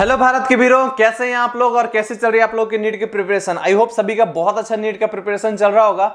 Hello Bharat के वीरों कैसे हैं आप लोग और कैसे चल रही है आप लोग की नीट की प्रिपरेशन आई होप सभी का बहुत अच्छा नीट का प्रिपरेशन चल रहा होगा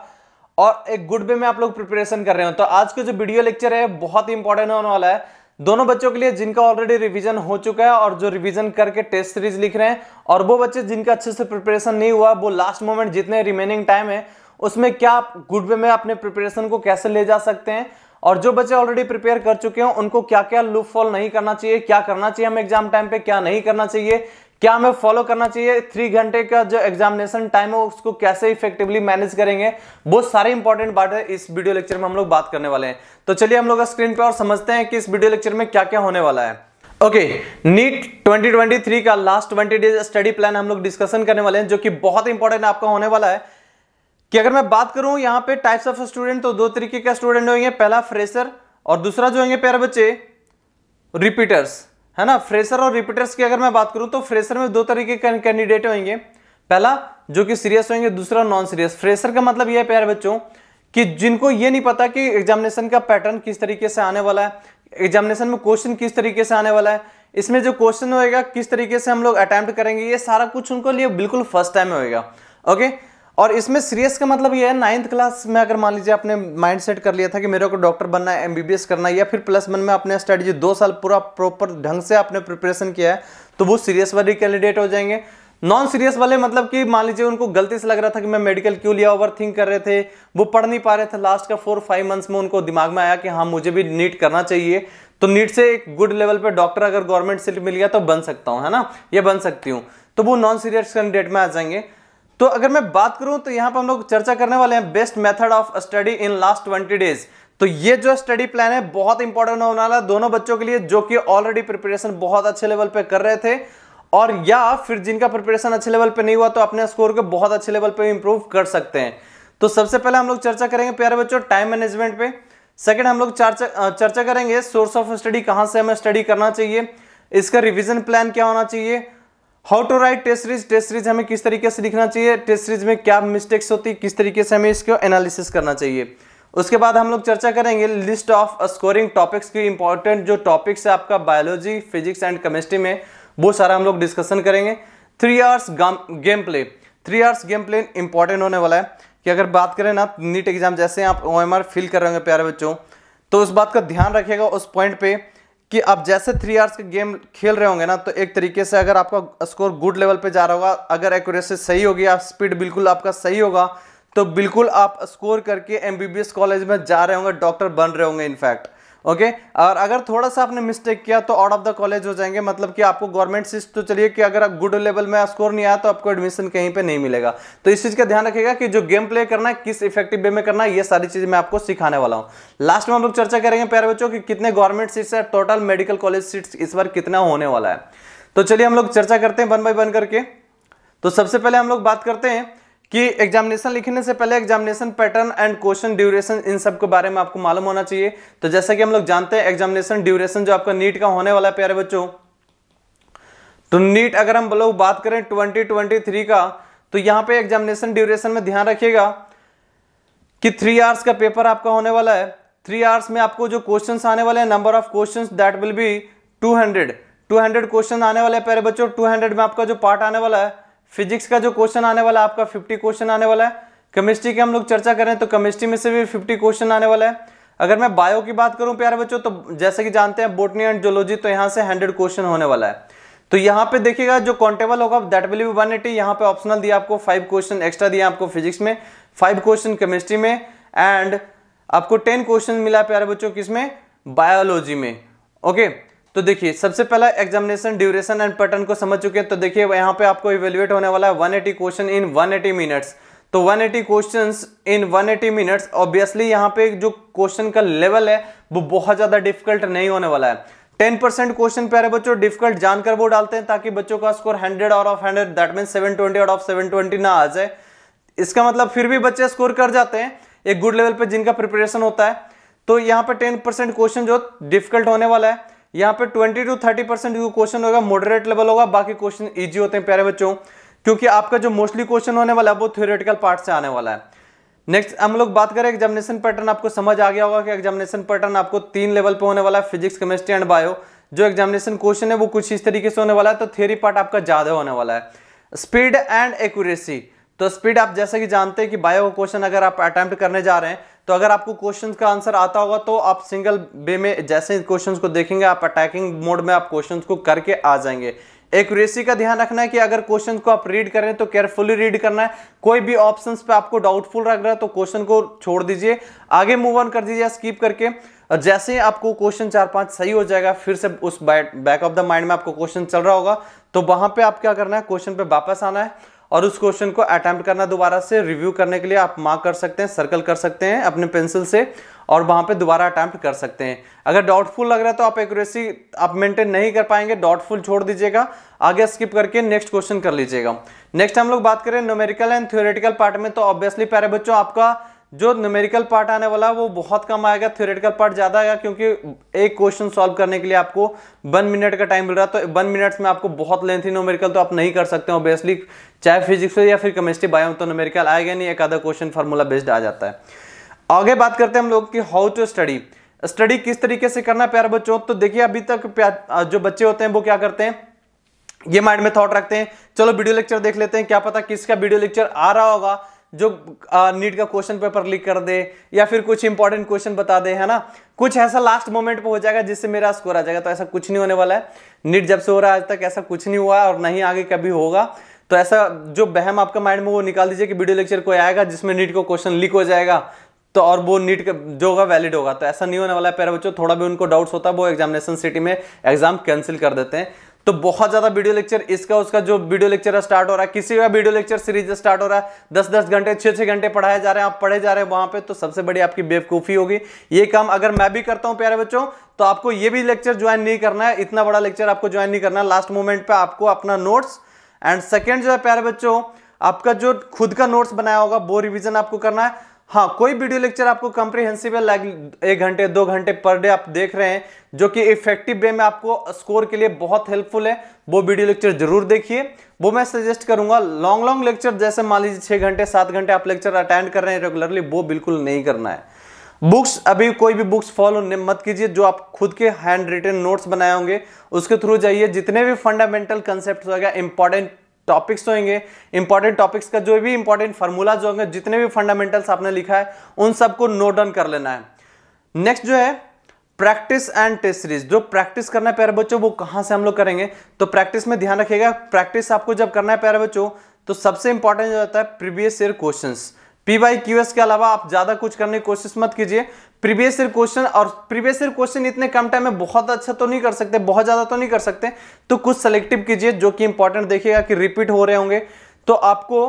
और एक गुड वे में आप लोग प्रिपरेशन कर रहे हो तो आज का जो वीडियो लेक्चर है बहुत ही इंपॉर्टेंट होने वाला है दोनों बच्चों के लिए जिनका ऑलरेडी रिवीजन हो चुका है और जो रिवीजन करके टेस्ट सीरीज लिख रहे हैं और वो बच्चे जिनका अच्छे से प्रिपरेशन नहीं हुआ वो लास्ट मोमेंट जितने रिमेनिंग टाइम है उसमें क्या आप गुड वे में अपने प्रिपरेशन को कैसे ले जा सकते हैं और जो बच्चे ऑलरेडी प्रिपेयर कर चुके हैं उनको क्या क्या लूप फॉल नहीं करना चाहिए क्या करना चाहिए हमें एग्जाम टाइम पे क्या नहीं करना चाहिए क्या हमें फॉलो करना चाहिए थ्री घंटे का जो एग्जामिनेशन टाइम है उसको कैसे इफेक्टिवली मैनेज करेंगे बहुत सारे इंपॉर्टेंट बात है इस वीडियो लेक्चर में हम लोग बात करने वाले हैं तो चलिए हम लोग स्क्रीन पे और समझते हैं कि इस वीडियो लेक्चर में क्या क्या होने वाला है ओके नीट 2023 का लास्ट 20 डेज स्टडी प्लान हम लोग डिस्कशन करने वाले हैं जो कि बहुत इंपॉर्टेंट आपका होने वाला है कि अगर मैं बात करूं यहां पे टाइप्स ऑफ स्टूडेंट तो दो तरीके के स्टूडेंट होंगे पहला फ्रेशर और दूसरा जो होंगे प्यारे बच्चे रिपीटर्स है ना फ्रेशर और रिपीटर्स की अगर मैं बात करूं तो फ्रेशर में दो तरीके के कैंडिडेट होंगे पहला जो कि सीरियस होंगे दूसरा नॉन सीरियस फ्रेशर का मतलब यह है प्यारे बच्चों कि जिनको ये नहीं पता कि एग्जामिनेशन का पैटर्न किस तरीके से आने वाला है एग्जामिनेशन में क्वेश्चन किस तरीके से आने वाला है इसमें जो क्वेश्चन होएगा किस तरीके से हम लोग अटैम्प्ट करेंगे ये सारा कुछ उनको लिए बिल्कुल फर्स्ट टाइम होएगा ओके okay? और इसमें सीरियस का मतलब ये है नाइन्थ क्लास में अगर मान लीजिए आपने माइंड सेट कर लिया था कि मेरे को डॉक्टर बनना है एमबीबीएस करना है या फिर प्लस वन में आपने स्टडी दो साल पूरा प्रॉपर ढंग से आपने प्रिपरेशन किया है तो वो सीरियस वाले कैंडिडेट हो जाएंगे नॉन सीरियस वाले मतलब कि मान लीजिए उनको गलती से लग रहा था कि मैं मेडिकल क्यों लिया ओवर थिंक कर रहे थे वो पढ़ नहीं पा रहे थे लास्ट का फोर फाइव मंथ्स में उनको दिमाग में आया कि हाँ मुझे भी नीट करना चाहिए तो नीट से एक गुड लेवल पे डॉक्टर अगर गवर्नमेंट से मिल गया तो बन सकता हूँ है ना ये बन सकती हूँ तो वो नॉन सीरियस कैंडिडेट में आ जाएंगे तो अगर मैं बात करूं तो यहाँ पर हम लोग चर्चा करने वाले हैं best method of study in last twenty days तो ये जो स्टडी प्लान है बहुत इंपॉर्टेंट होने वाला है दोनों बच्चों के लिए जो कि ऑलरेडी प्रिपरेशन बहुत अच्छे लेवल पे कर रहे थे और या फिर जिनका प्रिपरेशन अच्छे लेवल पे नहीं हुआ तो अपने स्कोर को बहुत अच्छे लेवल पे इंप्रूव कर सकते हैं तो सबसे पहले हम लोग चर्चा करेंगे प्यारे बच्चों टाइम मैनेजमेंट पे सेकंड हम लोग चर्चा चर्चा करेंगे सोर्स ऑफ स्टडी कहाँ से हमें स्टडी करना चाहिए इसका रिविजन प्लान क्या होना चाहिए how to write test series test series हमें किस तरीके से लिखना चाहिए टेस्ट सीरीज में क्या मिस्टेक्स होती है किस तरीके से हमें इसको एनालिसिस करना चाहिए उसके बाद हम लोग चर्चा करेंगे लिस्ट ऑफ स्कोरिंग टॉपिक्स की इंपॉर्टेंट जो टॉपिक्स है आपका बायोलॉजी फिजिक्स एंड केमिस्ट्री में वो सारा हम लोग डिस्कशन करेंगे three hours game play three hours game play important होने वाला है कि अगर बात करें ना नीट एग्जाम जैसे आप ओ फिल कर रहे होंगे प्यारे बच्चों तो उस बात का ध्यान रखिएगा उस पॉइंट पर कि आप जैसे थ्री आवर्स का गेम खेल रहे होंगे ना तो एक तरीके से अगर आपका स्कोर गुड लेवल पे जा रहा होगा अगर एक्यूरेसी सही होगी आप स्पीड बिल्कुल आपका सही होगा तो बिल्कुल आप स्कोर करके एम कॉलेज में जा रहे होंगे डॉक्टर बन रहे होंगे इनफैक्ट ओके और अगर थोड़ा सा आपने मिस्टेक किया तो आउट ऑफ द कॉलेज हो जाएंगे मतलब कि आपको गवर्नमेंट सीट तो चलिए कि अगर आप गुड लेवल में स्कोर नहीं आया तो आपको एडमिशन कहीं पे नहीं मिलेगा तो इस चीज़ का ध्यान रखिएगा कि जो गेम प्ले करना है किस इफेक्टिव वे में करना है ये सारी चीज मैं आपको सिखाने वाला हूँ लास्ट में हम लोग चर्चा करेंगे प्यारे बच्चों कि कितने गवर्नमेंट सीट्स है टोटल मेडिकल कॉलेज सीट्स इस बार कितना होने वाला है तो चलिए हम लोग चर्चा करते हैं वन बाई वन करके तो सबसे पहले हम लोग बात करते हैं कि एग्जामिनेशन लिखने से पहले examination pattern and question duration इन सब के बारे में आपको मालूम होना चाहिए तो जैसा कि हम लोग जानते हैं एग्जामिनेशन ड्यूरेशन जो आपका नीट का होने वाला है प्यारे बच्चों तो नीट अगर हम लोग बात करें थ्री का तो यहाँ पे एग्जामिनेशन ड्यूरेशन में ध्यान रखिएगा कि थ्री आवर्स का पेपर आपका होने वाला है थ्री आवर्स में आपको जो क्वेश्चन आने वाले हैं number of question that will be two hundred question आने वाले हैं प्यारे बच्चों टू में आपका जो पार्ट आने वाला है फिजिक्स का जो क्वेश्चन आने वाला है आपका फिफ्टी क्वेश्चन आने वाला है केमिस्ट्री की हम लोग चर्चा करें तो केमिस्ट्री में से भी फिफ्टी क्वेश्चन आने वाला है अगर मैं बायो की बात करूं प्यारे बच्चों तो जैसे कि जानते हैं बोटनी एंड जोलॉजी तो यहाँ से हंड्रेड क्वेश्चन होने वाला है तो यहाँ पे देखिएगा जो कॉन्टेबल होगा that will be one eighty यहाँ पे ऑप्शनल दिया आपको फाइव क्वेश्चन एक्स्ट्रा दिया आपको फिजिक्स में फाइव क्वेश्चन केमिस्ट्री में एंड आपको टेन क्वेश्चन मिला प्यारे बच्चों किसमें बायोलॉजी में ओके okay? तो देखिए सबसे पहला एग्जामिनेशन ड्यूरेशन एंड पैटर्न को समझ चुके हैं तो देखिए यहाँ पे आपको इवेल्युएट होने वाला है 180 क्वेश्चन इन 180 मिनट्स तो 180 क्वेश्चंस इन 180 मिनट्स ऑब्वियसली यहाँ पे जो क्वेश्चन का लेवल है वो बहुत ज़्यादा डिफिकल्ट नहीं होने वाला है टेन परसेंट क्वेश्चन प्यारे बच्चों डिफिकल्ट जानकर वो डालते हैं ताकि बच्चों का score hundred out of hundred that mean seven twenty out of seven twenty ना आ जाए इसका मतलब फिर भी बच्चे स्कोर कर जाते हैं एक गुड लेवल पर जिनका प्रिपरेशन होता है तो यहाँ पर टेन परसेंट क्वेश्चन जो डिफिकल्ट होने वाला है यहाँ पे 20 टू 30 परसेंट क्वेश्चन होगा मॉडरेट लेवल होगा बाकी क्वेश्चन ईजी होते हैं प्यारे बच्चों क्योंकि आपका जो मोस्टली क्वेश्चन होने वाला है वो थ्योरेटिकल पार्ट से आने वाला है नेक्स्ट हम लोग बात करें एग्जामिनेशन पैटर्न आपको समझ आ गया होगा कि एग्जामिनेशन पैटर्न आपको तीन लेवल पे होने वाला है फिजिक्स केमिस्ट्री एंड बायो जो एग्जामिनेशन क्वेश्चन है वो कुछ इस तरीके से होने वाला है तो थ्योरी पार्ट आपका ज़्यादा होने वाला है स्पीड एंड एक्यूरेसी तो स्पीड आप जैसे कि जानते हैं कि बायो का क्वेश्चन अगर आप अटैम्प्ट करने जा रहे हैं तो अगर आपको क्वेश्चन का आंसर आता होगा तो आप सिंगल वे में जैसे क्वेश्चन को देखेंगे आप अटैकिंग मोड में आप क्वेश्चन को करके आ जाएंगे एक्यूरेसी का ध्यान रखना है कि अगर क्वेश्चन को आप रीड करें तो केयरफुली रीड करना है कोई भी ऑप्शंस पे आपको डाउटफुल रख रहा है तो क्वेश्चन को छोड़ दीजिए आगे मूव ऑन कर दीजिए स्कीप करके और जैसे ही आपको क्वेश्चन चार पांच सही हो जाएगा फिर से उस बैक ऑफ द माइंड में आपको क्वेश्चन चल रहा होगा तो वहां पर आप क्या करना है क्वेश्चन पे वापस आना है और उस क्वेश्चन को अटैम्प्ट करना दोबारा से रिव्यू करने के लिए आप मार्क कर सकते हैं सर्कल कर सकते हैं अपने पेंसिल से और वहाँ पे दोबारा अटैम्प्ट कर सकते हैं अगर डाउटफुल लग रहा है तो आप एक्यूरेसी आप मेंटेन नहीं कर पाएंगे डाउटफुल छोड़ दीजिएगा आगे स्किप करके नेक्स्ट क्वेश्चन कर लीजिएगा नेक्स्ट हम लोग बात करें न्यूमेरिकल एंड थ्योरेटिकल पार्ट में तो ऑब्वियसली प्यारे बच्चों आपका जो न्यूमेरिकल पार्ट आने वाला है वो बहुत कम आएगा थ्योरेटिकल पार्ट ज़्यादा आएगा क्योंकि एक क्वेश्चन सॉल्व करने के लिए आपको वन मिनट का टाइम मिल रहा है तो वन मिनट्स में आपको बहुत लेंथी न्यूमेरिकल तो आप नहीं कर सकते हो बेसली चाहे फिजिक्स हो या फिर केमिस्ट्री बायो तो न्यूमेरिकल आएगा नहीं एक आधा क्वेश्चन फार्मूला बेस्ड आ जाता है आगे बात करते हैं हम लोग की हाउ टू स्टडी स्टडी किस तरीके से करना है बच्चों तो देखिए अभी तक जो बच्चे होते हैं वो क्या करते हैं ये माइंड में थॉट रखते हैं चलो वीडियो लेक्चर देख लेते हैं क्या पता किसका वीडियो लेक्चर आ रहा होगा जो नीट का क्वेश्चन पेपर लीक कर दे या फिर कुछ इंपॉर्टेंट क्वेश्चन बता दे है ना कुछ ऐसा लास्ट मोमेंट पे हो जाएगा जिससे मेरा स्कोर आ जाएगा तो ऐसा कुछ नहीं होने वाला है नीट जब से हो रहा है आज तक ऐसा कुछ नहीं हुआ और नहीं आगे कभी होगा तो ऐसा जो बहम आपका माइंड में वो निकाल दीजिए कि वीडियो लेक्चर कोई आएगा जिसमें नीट का क्वेश्चन लीक हो जाएगा तो और वो नीट जो होगा वैलिड होगा तो ऐसा नहीं होने वाला है पैर बच्चों थोड़ा भी उनको डाउट्स होता है वो एग्जामिनेशन सिटी में एग्जाम कैंसिल कर देते हैं तो बहुत ज्यादा वीडियो लेक्चर इसका उसका जो वीडियो लेक्चर स्टार्ट हो रहा है किसी का वीडियो लेक्चर सीरीज स्टार्ट हो रहा है दस दस घंटे छह छह घंटे पढ़ाए जा रहे हैं आप पढ़े जा रहे हैं वहां पे तो सबसे बड़ी आपकी बेवकूफ़ी होगी ये काम अगर मैं भी करता हूँ प्यारे बच्चों तो आपको ये भी लेक्चर ज्वाइन नहीं करना है इतना बड़ा लेक्चर आपको ज्वाइन नहीं करना है लास्ट मोमेंट पर आपको अपना नोट्स एंड सेकेंड जो है प्यारे बच्चों आपका जो खुद का नोट्स बनाया होगा वो रिविजन आपको करना है हाँ कोई वीडियो लेक्चर आपको लाइक एक घंटे दो घंटे पर डे आप देख रहे हैं जो कि इफेक्टिव वे में आपको स्कोर के लिए बहुत हेल्पफुल है वो वीडियो लेक्चर जरूर देखिए वो मैं सजेस्ट करूंगा लॉन्ग लॉन्ग लेक्चर जैसे मान लीजिए छः घंटे सात घंटे आप लेक्चर अटेंड कर रहे हैं रेगुलरली वो बिल्कुल नहीं करना है बुक्स अभी कोई भी बुक्स फॉलो मत कीजिए जो आप खुद के हैंड रिटन नोट्स बनाए होंगे उसके थ्रू जाइए जितने भी फंडामेंटल कंसेप्ट वगैरह इंपॉर्टेंट टॉपिक्स तो होंगे इंपॉर्टेंट टॉपिक्स का जो भी इंपॉर्टेंट फार्मूला जो होंगे जितने भी फंडामेंटल्स आपने लिखा है उन सबको नोट डाउन कर लेना है नेक्स्ट जो है प्रैक्टिस एंड टेस्ट सीरीज जो प्रैक्टिस करना है प्यारे बच्चों वो कहां से हम लोग करेंगे तो प्रैक्टिस में ध्यान रखिएगा प्रैक्टिस आपको जब करना है प्यारे बच्चों तो सबसे इंपॉर्टेंट जो होता है previous year question P Y Q S के अलावा आप ज़्यादा कुछ करने की कोशिश मत कीजिए प्रीवियस ईयर क्वेश्चन और प्रीवियस ईयर क्वेश्चन इतने कम टाइम में बहुत अच्छा तो नहीं कर सकते बहुत ज़्यादा तो नहीं कर सकते तो कुछ सेलेक्टिव कीजिए जो कि इंपॉर्टेंट देखिएगा कि रिपीट हो रहे होंगे तो आपको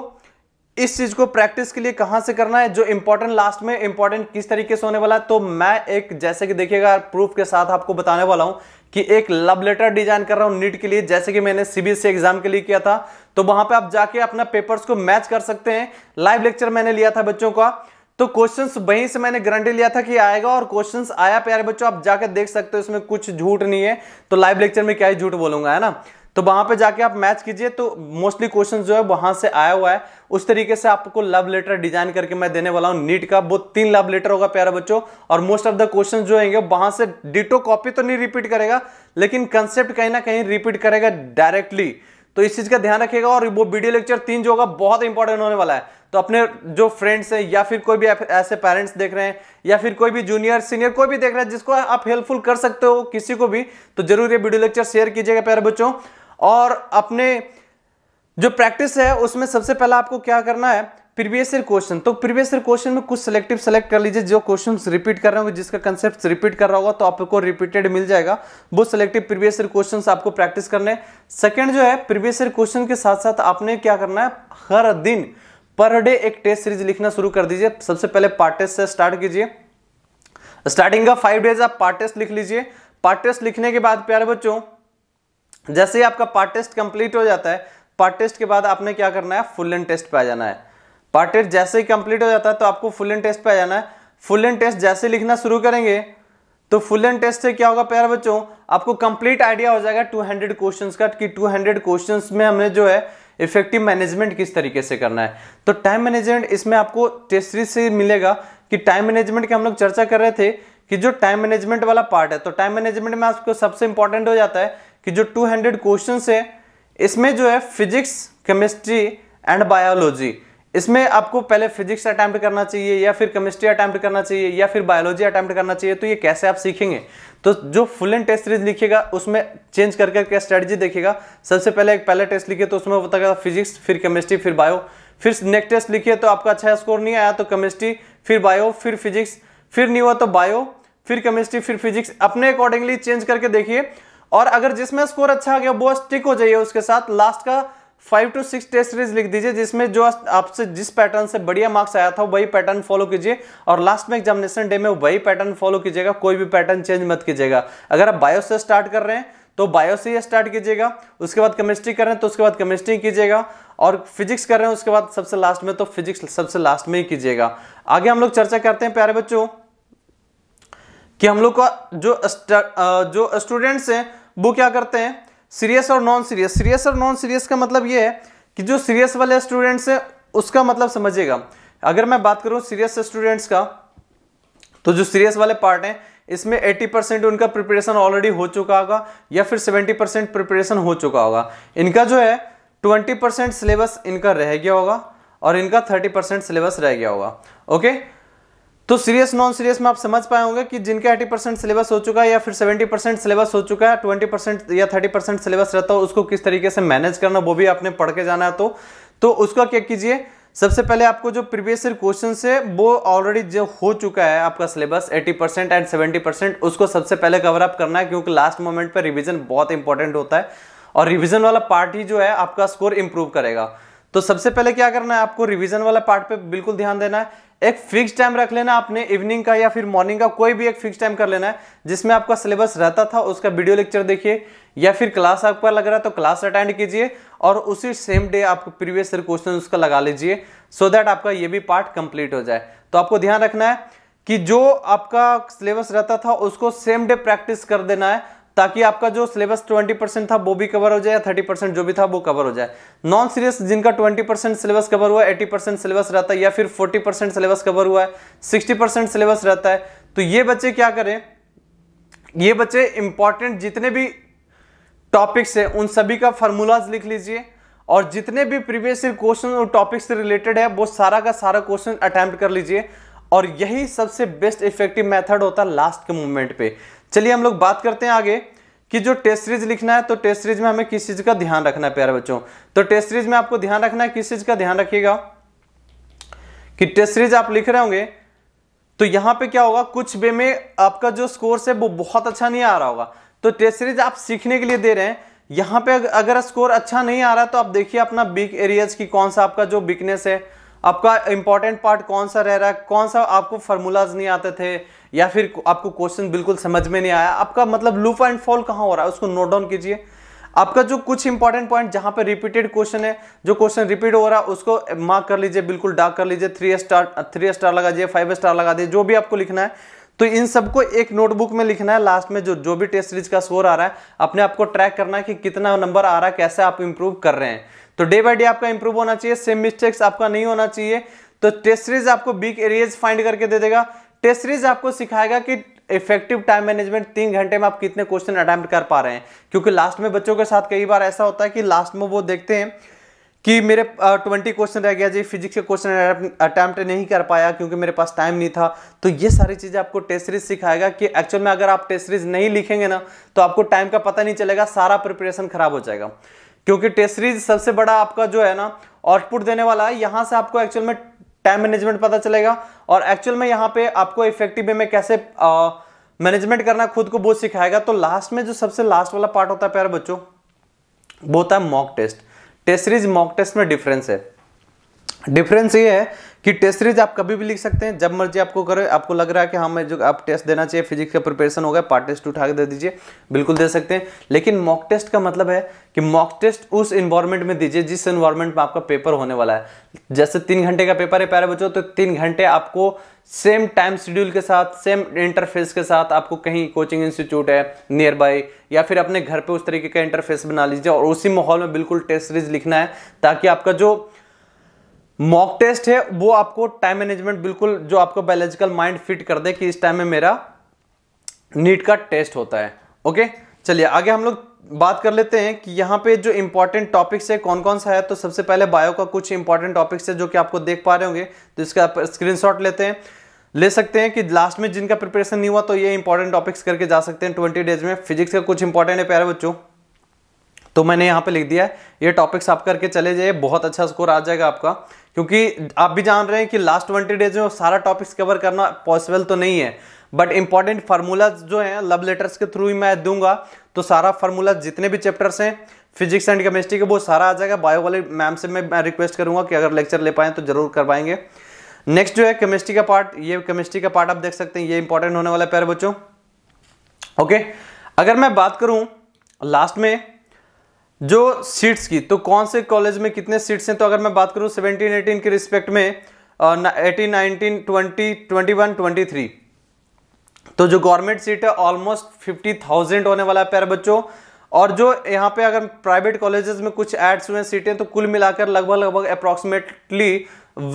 इस चीज़ को प्रैक्टिस के लिए कहां से करना है जो इंपॉर्टेंट लास्ट में इंपॉर्टेंट किस तरीके से होने वाला है तो मैं एक जैसे कि देखिएगा प्रूफ के साथ आपको बताने वाला हूं कि एक लव लेटर डिजाइन कर रहा हूं नीट के लिए जैसे कि मैंने सीबीएसई एग्जाम के लिए किया था तो वहां पे आप जाके अपना पेपर्स को मैच कर सकते हैं लाइव लेक्चर मैंने लिया था बच्चों का तो क्वेश्चंस वहीं से मैंने गारंटी लिया था कि आएगा और क्वेश्चंस आया प्यारे बच्चों आप जाकर देख सकते हो इसमें कुछ झूठ नहीं है तो लाइव लेक्चर में क्या ही झूठ बोलूंगा है ना तो वहां पे जाके आप मैच कीजिए तो मोस्टली क्वेश्चन जो है वहां से आया हुआ है उस तरीके से आपको लव लेटर डिजाइन करके मैं देने वाला हूँ नीट का वो तीन लव लेटर होगा प्यारे बच्चों और मोस्ट ऑफ द क्वेश्चन जो होंगे वहां से डिटो कॉपी तो नहीं रिपीट करेगा लेकिन कंसेप्ट कहीं ना कहीं रिपीट करेगा डायरेक्टली तो इस चीज़ का ध्यान रखिएगा और वो वीडियो लेक्चर तीन जो होगा बहुत इंपॉर्टेंट होने वाला है तो अपने जो फ्रेंड्स हैं या फिर कोई भी ऐसे पेरेंट्स देख रहे हैं या फिर कोई भी जूनियर सीनियर कोई भी देख रहे हैं जिसको आप हेल्पफुल कर सकते हो किसी को भी तो जरूर ये वीडियो लेक्चर शेयर कीजिएगा प्यारे बच्चों और अपने जो प्रैक्टिस है उसमें सबसे पहला आपको क्या करना है प्रीवियस ईयर क्वेश्चन तो प्रीवियस ईयर क्वेश्चन में कुछ सेलेक्टिव सेलेक्ट कर लीजिए जो क्वेश्चंस रिपीट कर रहे होंगे जिसका कंसेप्ट रिपीट कर रहा होगा तो आपको रिपीटेड मिल जाएगा वो सेलेक्टिव प्रीवियस ईयर क्वेश्चन आपको प्रैक्टिस करने हैं सेकेंड जो है प्रीवियस ईयर क्वेश्चन के साथ साथ आपने क्या करना है हर दिन पर डे एक टेस्ट सीरीज लिखना शुरू कर दीजिए सबसे पहले पार्ट से स्टार्ट कीजिए स्टार्टिंग का फाइव डेज आप पार्ट टेस्ट लिख लीजिए पार्ट टेस्ट लिखने के बाद प्यारे बच्चों जैसे ही आपका पार्ट टेस्ट कंप्लीट हो जाता है पार्ट टेस्ट के बाद आपने क्या करना है फुल एंड टेस्ट पे आ जाना है पार्ट एट जैसे ही कंप्लीट हो जाता है तो आपको फुल एंड टेस्ट पे आ जाना है फुल एंड टेस्ट जैसे लिखना शुरू करेंगे तो फुल एंड टेस्ट से क्या होगा प्यारे बच्चों आपको कंप्लीट आइडिया हो जाएगा 200 क्वेश्चन का कि 200 क्वेश्चन में हमने जो है इफेक्टिव मैनेजमेंट किस तरीके से करना है तो टाइम मैनेजमेंट इसमें आपको टेस्ट सीरीज से मिलेगा कि टाइम मैनेजमेंट की हम लोग चर्चा कर रहे थे कि जो टाइम मैनेजमेंट वाला पार्ट है तो टाइम मैनेजमेंट में आपको सबसे इंपॉर्टेंट हो जाता है कि जो हंड्रेड क्वेश्चन है इसमें जो है फिजिक्स केमिस्ट्री एंड बायोलॉजी इसमें आपको पहले फिजिक्स अटैम्प्ट करना चाहिए या फिर केमिस्ट्री अटैम्प्ट करना चाहिए या फिर बायोलॉजी अटैम्प्ट करना चाहिए तो ये कैसे आप सीखेंगे तो जो फुल एंड टेस्ट सीरीज लिखेगा उसमें चेंज कर करके स्ट्रेटजी देखेगा सबसे पहले एक पहला टेस्ट लिखे तो उसमें बताएगा फिजिक्स फिर केमिस्ट्री फिर बायो फिर नेक्स्ट टेस्ट लिखिए तो आपका अच्छा स्कोर नहीं आया तो केमिस्ट्री फिर बायो फिर फिजिक्स फिर नहीं हुआ तो बायो फिर केमिस्ट्री फिर फिजिक्स अपने अकॉर्डिंगली चेंज करके देखिए और अगर जिसमें स्कोर अच्छा आ गया वो स्टिक हो जाइए उसके साथ लास्ट का five to six test series लिख दीजिए जिसमें जो आपसे जिस पैटर्न से बढ़िया मार्क्स आया था वही पैटर्न फॉलो कीजिए और लास्ट में एग्जामिनेशन डे में वही पैटर्न फॉलो कीजिएगा कोई भी पैटर्न चेंज मत कीजिएगा अगर आप बायो से स्टार्ट कर रहे हैं तो बायो से ही स्टार्ट कीजिएगा उसके बाद केमिस्ट्री कर रहे हैं तो उसके बाद केमिस्ट्री कीजिएगा और फिजिक्स कर रहे हैं उसके बाद सबसे लास्ट में तो फिजिक्स सबसे लास्ट में ही कीजिएगा आगे हम लोग चर्चा करते हैं प्यारे बच्चों कि हम लोग का जो जो स्टूडेंट्स हैं वो क्या करते हैं सीरियस और नॉन सीरियस सीरियस और नॉन सीरियस का मतलब ये है कि जो सीरियस वाले स्टूडेंट्स हैं उसका मतलब समझिएगा अगर मैं बात करूँ सीरियस स्टूडेंट्स का तो जो सीरियस वाले पार्ट हैं इसमें 80 परसेंट उनका प्रिपरेशन ऑलरेडी हो चुका होगा या फिर 70 परसेंट प्रिपरेशन हो चुका होगा इनका जो है 20 परसेंट सिलेबस इनका रह गया होगा और इनका 30 परसेंट सिलेबस रह गया होगा ओके तो सीरियस नॉन सीरियस में आप समझ पाए होंगे कि जिनके 80 परसेंट सिलेबस हो चुका है या फिर 70 परसेंट सिलेबस हो चुका है 20 परसेंट या 30 परसेंट सिलेबस रहता हो उसको किस तरीके से मैनेज करना वो भी आपने पढ़ के जाना है तो, तो उसका क्या कीजिए सबसे पहले आपको जो प्रीवियस ईयर क्वेश्चन है वो ऑलरेडी जो हो चुका है आपका syllabus 80 percent and seventy percent उसको सबसे पहले कवर अप करना है क्योंकि लास्ट मोमेंट पर रिविजन बहुत इंपॉर्टेंट होता है और रिविजन वाला पार्ट ही जो है आपका स्कोर इंप्रूव करेगा तो सबसे पहले क्या करना है आपको रिवीजन वाला पार्ट पे बिल्कुल ध्यान देना है एक फिक्स टाइम रख लेना आपने इवनिंग का या फिर मॉर्निंग का कोई भी एक फिक्स टाइम कर लेना है जिसमें आपका सिलेबस रहता था उसका वीडियो लेक्चर देखिए या फिर क्लास आपका लग रहा है तो क्लास अटेंड कीजिए और उसी सेम डे आप प्रीवियस ईयर क्वेश्चन उसका लगा लीजिए सो दैट आपका ये भी पार्ट कंप्लीट हो जाए तो आपको ध्यान रखना है कि जो आपका सिलेबस रहता था उसको सेम डे प्रैक्टिस कर देना है ताकि आपका जो सिलेबस 20 परसेंट था वो भी कवर हो जाए या 30 परसेंट जो भी था वो कवर हो जाए नॉन सीरियस जिनका 20 परसेंट सिलेबस कवर हुआ 80 परसेंट सिलेबस रहता है या फिर 40 परसेंट सिलेबस कवर हुआ है 60 परसेंट सिलेबस रहता है तो ये बच्चे क्या करें ये बच्चे इंपॉर्टेंट जितने भी टॉपिक्स है उन सभी का फॉर्मूलाज लिख लीजिए और जितने भी प्रीवियस क्वेश्चन और टॉपिक से रिलेटेड है वो सारा का सारा क्वेश्चन अटैम्प्ट कर लीजिए और यही सबसे बेस्ट इफेक्टिव मेथड होता है लास्ट के मूवमेंट पे चलिए हम लोग बात करते हैं आगे कि जो टेस्ट सीरीज लिखना है तो टेस्ट सीरीज में हमें किस चीज़ का ध्यान रखना है प्यारे बच्चों तो टेस्ट सीरीज में आपको ध्यान रखना है किस चीज़ का ध्यान रखिएगा कि टेस्ट सीरीज आप लिख रहे होंगे तो यहाँ पे क्या होगा कुछ वे में आपका जो स्कोर है वो बहुत अच्छा नहीं आ रहा होगा तो टेस्ट सीरीज आप सीखने के लिए दे रहे हैं यहाँ पे अगर स्कोर अच्छा नहीं आ रहा तो आप देखिए अपना बिग एरियाज की कौन सा आपका जो वीकनेस है आपका इंपॉर्टेंट पार्ट कौन सा रह रहा है कौन सा आपको फॉर्मूलाज नहीं आते थे या फिर आपको क्वेश्चन बिल्कुल समझ में नहीं आया आपका मतलब लूफ एंड फॉल कहाँ हो रहा है उसको नोट डाउन कीजिए आपका जो कुछ इंपॉर्टेंट पॉइंट जहां पर रिपीटेड क्वेश्चन है जो क्वेश्चन रिपीट हो रहा है उसको मार्क कर लीजिए बिल्कुल डार्क कर लीजिए थ्री स्टार थ्री स्टार लगा दिए फाइव स्टार लगा दिए जो भी आपको लिखना है तो इन सबको एक नोटबुक में लिखना है लास्ट में जो जो भी टेस्ट सीरीज का स्कोर आ रहा है अपने आपको ट्रैक करना है कि कितना नंबर आ रहा है कैसे आप इंप्रूव कर रहे हैं तो डे बाय डे आपका इंप्रूव होना चाहिए सेम मिस्टेक्स आपका नहीं होना चाहिए तो टेस्ट सीरीज आपको बिग एरियाज फाइंड करके दे देगा टेस्ट सीरीज आपको सिखाएगा कि इफेक्टिव टाइम मैनेजमेंट तीन घंटे में आप कितने क्वेश्चन अटैम्प्ट कर पा रहे हैं क्योंकि लास्ट में बच्चों के साथ कई बार ऐसा होता है कि लास्ट में वो देखते हैं कि मेरे ट्वेंटी क्वेश्चन रह गया जी फिजिक्स के क्वेश्चन अटैम्प्ट नहीं कर पाया क्योंकि मेरे पास टाइम नहीं था तो ये सारी चीज़ें आपको टेस्ट सीरीज सिखाएगा कि एक्चुअल में अगर आप टेस्ट सीरीज नहीं लिखेंगे ना तो आपको टाइम का पता नहीं चलेगा सारा प्रिपरेशन खराब हो जाएगा क्योंकि टेस्ट सीरीज सबसे बड़ा आपका जो है ना आउटपुट देने वाला है यहाँ से आपको एक्चुअल में टाइम मैनेजमेंट पता चलेगा और एक्चुअल में यहाँ पे आपको इफेक्टिव वे में कैसे मैनेजमेंट करना खुद को बहुत सिखाएगा तो लास्ट में जो सबसे लास्ट वाला पार्ट होता है प्यारे बच्चों वो होता है mock test test series mock test में डिफरेंस है डिफरेंस ये है कि टेस्ट सीरीज आप कभी भी लिख सकते हैं जब मर्जी आपको करें आपको लग रहा है कि हाँ मैं जो आप टेस्ट देना चाहिए फिजिक्स का प्रिपरेशन होगा पार्ट टेस्ट उठा के दे दीजिए बिल्कुल दे सकते हैं लेकिन मॉक टेस्ट का मतलब है कि मॉक टेस्ट उस इन्वायरमेंट में दीजिए जिस इन्वायरमेंट में आपका पेपर होने वाला है जैसे तीन घंटे का पेपर है प्यारे बच्चों तो तीन घंटे आपको सेम टाइम शेड्यूल के साथ सेम इंटरफेस के साथ आपको कहीं कोचिंग इंस्टीट्यूट है नियर बाय या फिर अपने घर पे उस तरीके का इंटरफेस बना लीजिए और उसी माहौल में बिल्कुल टेस्ट सीरीज लिखना है ताकि आपका जो मॉक टेस्ट है वो आपको टाइम मैनेजमेंट बिल्कुल जो आपको बायोलॉजिकल माइंड फिट कर दे कि इस टाइम में मेरा नीट का टेस्ट होता है ओके चलिए आगे हम लोग बात कर लेते हैं कि यहाँ पे जो इंपॉर्टेंट टॉपिक्स है कौन कौन सा है तो सबसे पहले बायो का कुछ इंपॉर्टेंट टॉपिक्स है जो कि आपको देख पा रहे होंगे तो इसका आप स्क्रीनशॉट लेते हैं ले सकते हैं कि लास्ट में जिनका प्रिपरेशन नहीं हुआ तो ये इंपॉर्टेंट टॉपिक्स करके जा सकते हैं ट्वेंटी डेज में फिजिक्स का कुछ इंपॉर्टेंट है प्यारे बच्चों तो मैंने यहाँ पे लिख दिया है ये टॉपिक्स आप करके चले जाइए बहुत अच्छा स्कोर आ जाएगा आपका क्योंकि आप भी जान रहे हैं कि लास्ट ट्वेंटी डेज में सारा टॉपिक्स कवर करना पॉसिबल तो नहीं है बट इंपॉर्टेंट फार्मूलाज जो है लव लेटर्स के थ्रू ही मैं दूंगा तो सारा फार्मूला जितने भी चैप्टर्स हैं फिजिक्स एंड केमिस्ट्री के वो सारा आ जाएगा बायो वाले मैम से मैं, मैं रिक्वेस्ट करूंगा कि अगर लेक्चर ले पाएं तो जरूर करवाएंगे नेक्स्ट जो है केमिस्ट्री का पार्ट ये केमिस्ट्री का पार्ट आप देख सकते हैं ये इंपॉर्टेंट होने वाला है प्यारे बच्चों ओके अगर मैं बात करूं लास्ट में जो सीट्स की तो कौन से कॉलेज में कितने सीट्स हैं तो अगर मैं बात करूं सेवनटीन एटीन के रिस्पेक्ट में eighteen nineteen twenty twenty one twenty three तो जो गवर्नमेंट सीट है ऑलमोस्ट फिफ्टी थाउजेंड होने वाला है प्यारे बच्चों और जो यहाँ पे अगर प्राइवेट कॉलेजेस में कुछ एड्स हुए सीटें तो कुल मिलाकर लगभग लगभग अप्रॉक्सीमेटली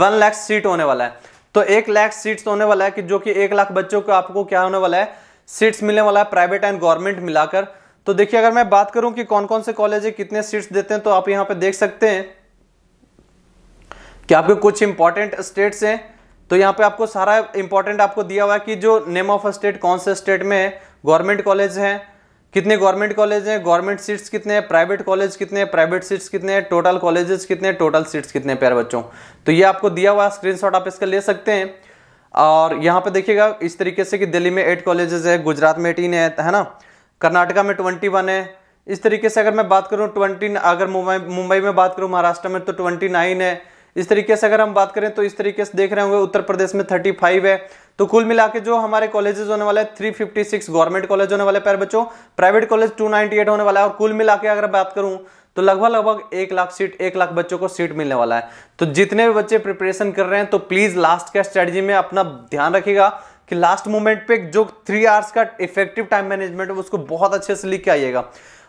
वन लैख सीट होने वाला है तो एक लाख सीट्स होने वाला है कि जो कि एक लाख बच्चों को आपको क्या होने वाला है सीट्स मिलने वाला है प्राइवेट एंड गवर्नमेंट मिलाकर तो देखिए अगर मैं बात करूं कि कौन कौन से कॉलेज है कितने सीट्स देते हैं तो आप यहाँ पे देख सकते हैं कि आपके कुछ इंपॉर्टेंट स्टेट्स हैं तो यहाँ पे आपको सारा इंपॉर्टेंट आपको दिया हुआ है कि जो नेम ऑफ स्टेट कौन से स्टेट में है गवर्नमेंट कॉलेज हैं कितने गवर्नमेंट कॉलेज हैं गवर्नमेंट सीट्स कितने हैं प्राइवेट कॉलेज कितने हैं प्राइवेट सीट्स कितने हैं टोटल कॉलेजेस कितने हैं टोटल सीट्स कितने प्यारे बच्चों तो ये आपको दिया हुआ स्क्रीनशॉट आप इसका ले सकते हैं और यहाँ पे देखिएगा इस तरीके से कि दिल्ली में एट कॉलेजेस है गुजरात में एटीन है है ना कर्नाटका में ट्वेंटी वन है इस तरीके से अगर मैं बात करूँ ट्वेंटी अगर मुंबई मुंबई में बात करूँ महाराष्ट्र में तो ट्वेंटी नाइन है इस तरीके से अगर हम बात करें तो इस तरीके से देख रहे होंगे उत्तर प्रदेश में थर्टी फाइव है तो कुल मिला के जो हमारे कॉलेजेस होने वाले three fifty six government college होने वाले पैर बच्चों private college two ninety eight होने वाला है और कुल मिला के अगर बात करूँ तो लगभग लगभग एक लाख सीट एक लाख बच्चों को सीट मिलने वाला है तो जितने भी बच्चे प्रिपरेशन कर रहे हैं तो प्लीज़ लास्ट के स्ट्रेटजी में अपना ध्यान रखिएगा कि लास्ट मोमेंट पे जो थ्री आवर्स का इफेक्टिव टाइम मैनेजमेंट है उसको बहुत अच्छे से लिख के आइएगा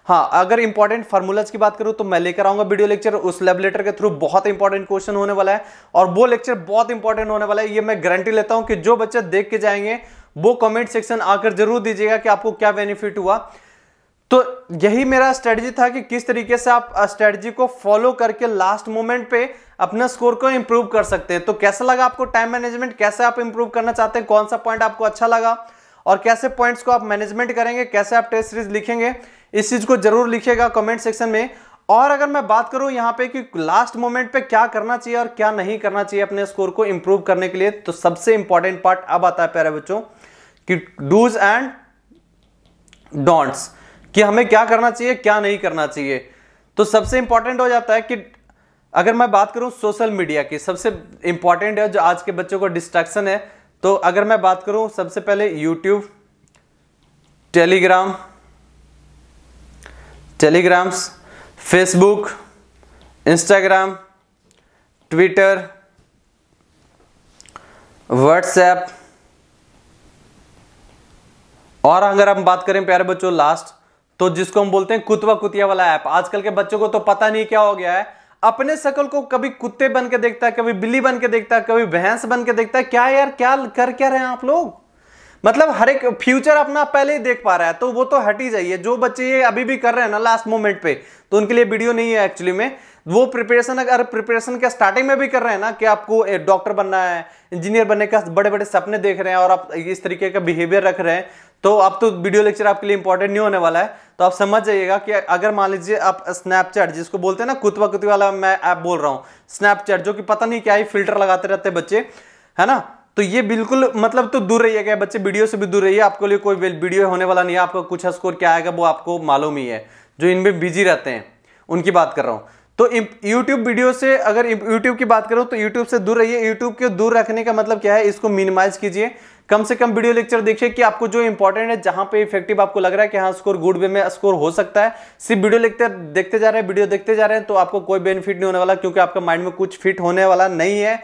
हाँ अगर इंपॉर्टेंट फार्मूलाज की बात करूँ तो मैं लेकर आऊंगा वीडियो लेक्चर उस लेबलेटर के थ्रू बहुत इंपॉर्टेंट क्वेश्चन होने वाला है और वो लेक्चर बहुत इंपॉर्टेंट होने वाला है ये मैं गारंटी लेता हूँ कि जो बच्चे देख के जाएंगे वो कमेंट सेक्शन आकर जरूर दीजिएगा कि आपको क्या बेनिफिट हुआ तो यही मेरा स्ट्रेटजी था कि किस तरीके से आप स्ट्रेटजी को फॉलो करके लास्ट मोमेंट पे अपना स्कोर को इम्प्रूव कर सकते हैं तो कैसा लगा आपको टाइम मैनेजमेंट कैसे आप इम्प्रूव करना चाहते हैं कौन सा पॉइंट आपको अच्छा लगा और कैसे पॉइंट्स को आप मैनेजमेंट करेंगे कैसे आप टेस्ट सीरीज लिखेंगे इस चीज़ को जरूर लिखिएगा कमेंट सेक्शन में और अगर मैं बात करूं यहाँ पे कि लास्ट मोमेंट पे क्या करना चाहिए और क्या नहीं करना चाहिए अपने स्कोर को इम्प्रूव करने के लिए तो सबसे इंपॉर्टेंट पार्ट अब आता है प्यारे बच्चों कि डूज एंड डोंट्स कि हमें क्या करना चाहिए क्या नहीं करना चाहिए तो सबसे इंपॉर्टेंट हो जाता है कि अगर मैं बात करूं सोशल मीडिया की सबसे इंपॉर्टेंट है जो आज के बच्चों को डिस्ट्रैक्शन है तो अगर मैं बात करूं सबसे पहले YouTube Telegram Telegrams Facebook Instagram Twitter WhatsApp और अगर हम बात करें प्यारे बच्चों लास्ट तो जिसको हम बोलते हैं कुतवा कुतिया वाला ऐप आजकल के बच्चों को तो पता नहीं क्या हो गया है अपने शकल को कभी कुत्ते बन के देखता है कभी बिल्ली बन के देखता है कभी भैंस बन के देखता है क्या यार क्या कर क्या रहे हैं आप लोग मतलब हर एक फ्यूचर अपना पहले ही देख पा रहा है तो वो तो हट ही जाइए जो बच्चे ये अभी भी कर रहे हैं ना लास्ट मोमेंट पे तो उनके लिए वीडियो नहीं है एक्चुअली में वो प्रिपरेशन अगर प्रिपरेशन के स्टार्टिंग में भी कर रहे हैं ना कि आपको डॉक्टर बनना है इंजीनियर बनने का बड़े बड़े सपने देख रहे हैं और आप इस तरीके का बिहेवियर रख रहे हैं तो अब तो वीडियो लेक्चर आपके लिए इंपॉर्टेंट नहीं होने वाला है तो आप समझ जाइएगा कि अगर मान लीजिए आप स्नैपचैट जिसको बोलते हैं ना कुतवा कुतवा वाला मैं ऐप बोल रहा हूँ स्नैपचैट जो कि पता नहीं क्या ही फिल्टर लगाते रहते हैं बच्चे है ना तो ये बिल्कुल मतलब तो दूर रहिएगा बच्चे वीडियो से भी दूर रहिए आपके लिए कोई वीडियो होने वाला नहीं है आपका कुछ स्कोर क्या आएगा वो आपको मालूम ही है जो इनमें बिजी रहते हैं उनकी बात कर रहा हूँ तो YouTube वीडियो से अगर YouTube की बात करो तो YouTube से दूर रहिए YouTube के दूर रखने का मतलब क्या है इसको मिनिमाइज कीजिए कम से कम वीडियो लेक्चर देखिए कि आपको जो इंपॉर्टेंट है जहां पे इफेक्टिव आपको लग रहा है कि हाँ स्कोर गुड वे में स्कोर हो सकता है सिर्फ वीडियो लेक्चर देखते जा रहे हैं वीडियो देखते जा रहे हैं तो आपको कोई बेनिफिट नहीं होने वाला क्योंकि आपका माइंड में कुछ फिट होने वाला नहीं है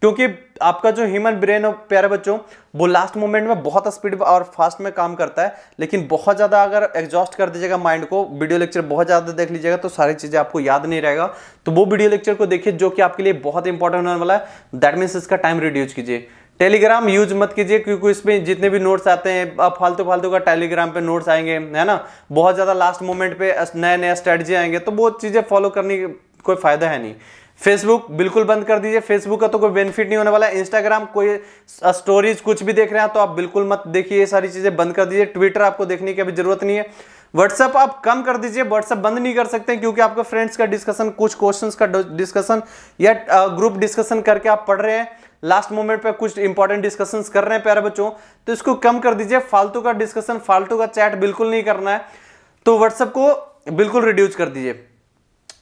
क्योंकि आपका जो ह्यूमन ब्रेन है प्यारे बच्चों वो लास्ट मोमेंट में बहुत स्पीड और फास्ट में काम करता है लेकिन बहुत ज़्यादा अगर एग्जॉस्ट कर दीजिएगा माइंड को वीडियो लेक्चर बहुत ज़्यादा देख लीजिएगा तो सारी चीज़ें आपको याद नहीं रहेगा तो वो वीडियो लेक्चर को देखिए जो कि आपके लिए बहुत इंपॉर्टेंट होने वाला है दैट मीन्स इसका टाइम रिड्यूज कीजिए टेलीग्राम यूज मत कीजिए क्योंकि इसमें जितने भी नोट्स आते हैं अब फालतू फालतू का टेलीग्राम पे नोट्स आएंगे है ना बहुत ज़्यादा लास्ट मोमेंट पे नए नए स्ट्रेटजी आएंगे तो वो चीज़ें फॉलो करने की कोई फ़ायदा है नहीं फेसबुक बिल्कुल बंद कर दीजिए फेसबुक का तो कोई बेनिफिट नहीं होने वाला है इंस्टाग्राम कोई स्टोरीज कुछ भी देख रहे हैं तो आप बिल्कुल मत देखिए ये सारी चीज़ें बंद कर दीजिए ट्विटर आपको देखने की अभी जरूरत नहीं है व्हाट्सअप आप कम कर दीजिए व्हाट्सअप बंद नहीं कर सकते क्योंकि आपके फ्रेंड्स का डिस्कशन कुछ क्वेश्चंस का डिस्कशन या ग्रुप डिस्कशन करके आप पढ़ रहे हैं लास्ट मोमेंट पे कुछ इंपॉर्टेंट डिस्कशन कर रहे हैं प्यारे बच्चों तो इसको कम कर दीजिए फालतू का डिस्कशन फालतू का चैट बिल्कुल नहीं करना है तो व्हाट्सएप को बिल्कुल रिड्यूस कर दीजिए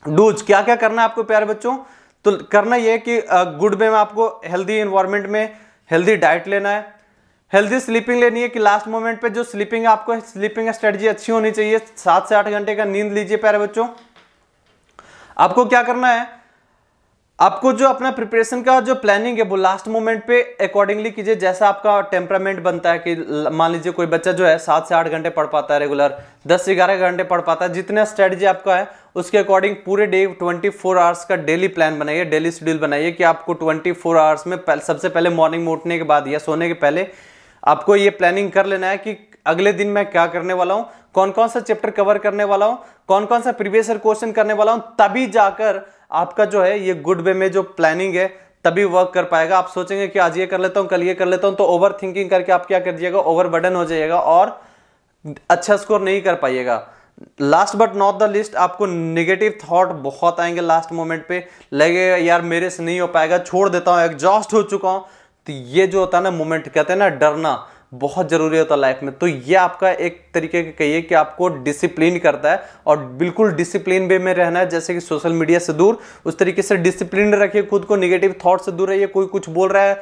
डूज क्या क्या करना है आपको प्यारे बच्चों तो करना यह कि गुड वे में आपको हेल्दी इन्वायरमेंट में हेल्दी डाइट लेना है हेल्दी स्लीपिंग लेनी है कि लास्ट मोमेंट पे जो स्लीपिंग आपको स्लीपिंग स्ट्रेटजी अच्छी होनी चाहिए सात से आठ घंटे का नींद लीजिए प्यारे बच्चों आपको क्या करना है आपको जो अपना प्रिपरेशन का जो प्लानिंग है वो लास्ट मोमेंट पे अकॉर्डिंगली कीजिए जैसा आपका टेम्परामेंट बनता है कि मान लीजिए कोई बच्चा जो है सात से आठ घंटे पढ़ पाता है रेगुलर दस से ग्यारह घंटे पढ़ पाता है जितना स्ट्रेटजी आपका है उसके अकॉर्डिंग पूरे डे 24 आवर्स का डेली प्लान बनाइए डेली शेड्यूल बनाइए कि आपको 24 आवर्स में पहले, सबसे पहले मॉर्निंग में उठने के बाद या सोने के पहले आपको ये प्लानिंग कर लेना है कि अगले दिन मैं क्या करने वाला हूँ कौन कौन सा चैप्टर कवर करने वाला हूँ कौन कौन सा प्रीवियस क्वेश्चन करने वाला हूँ तभी जाकर आपका जो है ये गुड वे में जो प्लानिंग है तभी वर्क कर पाएगा आप सोचेंगे कि आज ये कर लेता हूँ कल ये कर लेता हूँ तो ओवर थिंकिंग करके आप क्या कर दिएगा बर्डन हो जाइएगा और अच्छा स्कोर नहीं कर पाइएगा last but not the least आपको नेगेटिव थॉट बहुत आएंगे लास्ट मोमेंट पे लगेगा यार मेरे से नहीं हो पाएगा छोड़ देता हूँ एग्जॉस्ट हो चुका हूँ तो ये जो होता है ना मोमेंट कहते हैं ना डरना बहुत ज़रूरी होता है लाइफ में तो ये आपका एक तरीके के कहिए कि आपको डिसिप्लिन करता है और बिल्कुल डिसिप्लिन वे में रहना है जैसे कि सोशल मीडिया से दूर उस तरीके से डिसिप्लिन रखिए खुद को निगेटिव थाट से दूर रहिए कोई कुछ बोल रहा है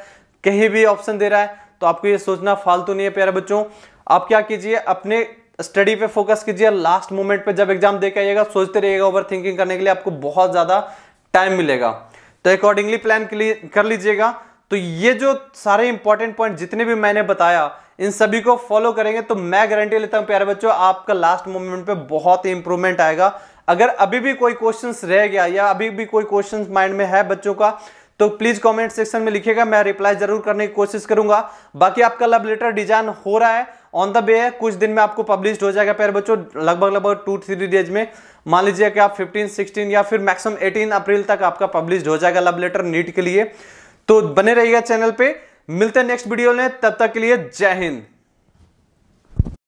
कहीं भी ऑप्शन दे रहा है तो आपको ये सोचना फालतू नहीं है प्यारे बच्चों आप क्या कीजिए अपने स्टडी पे फोकस कीजिए लास्ट मोमेंट पे जब एग्जाम देकर आइएगा सोचते रहिएगा ओवर थिंकिंग करने के लिए आपको बहुत ज़्यादा टाइम मिलेगा तो अकॉर्डिंगली प्लान कर लीजिएगा तो ये जो सारे इंपॉर्टेंट पॉइंट जितने भी मैंने बताया इन सभी को फॉलो करेंगे तो मैं गारंटी लेता हूं प्यारे बच्चों आपका लास्ट मोमेंट पे बहुत ही इंप्रूवमेंट आएगा अगर अभी भी कोई क्वेश्चंस रह गया या अभी भी कोई क्वेश्चंस माइंड में है बच्चों का तो प्लीज कमेंट सेक्शन में लिखिएगा मैं रिप्लाई जरूर करने की कोशिश करूंगा बाकी आपका लव लेटर डिजाइन हो रहा है ऑन द वे है कुछ दिन में आपको पब्लिश हो जाएगा प्यारे बच्चों लगभग लगभग टू थ्री डेज में मान लीजिए कि आप फिफ्टीन सिक्सटीन या फिर मैक्सिमम एटीन अप्रैल तक आपका पब्लिश हो जाएगा लव लेटर नीट के लिए तो बने रहिएगा चैनल पे मिलते हैं नेक्स्ट वीडियो में तब तक के लिए जय हिंद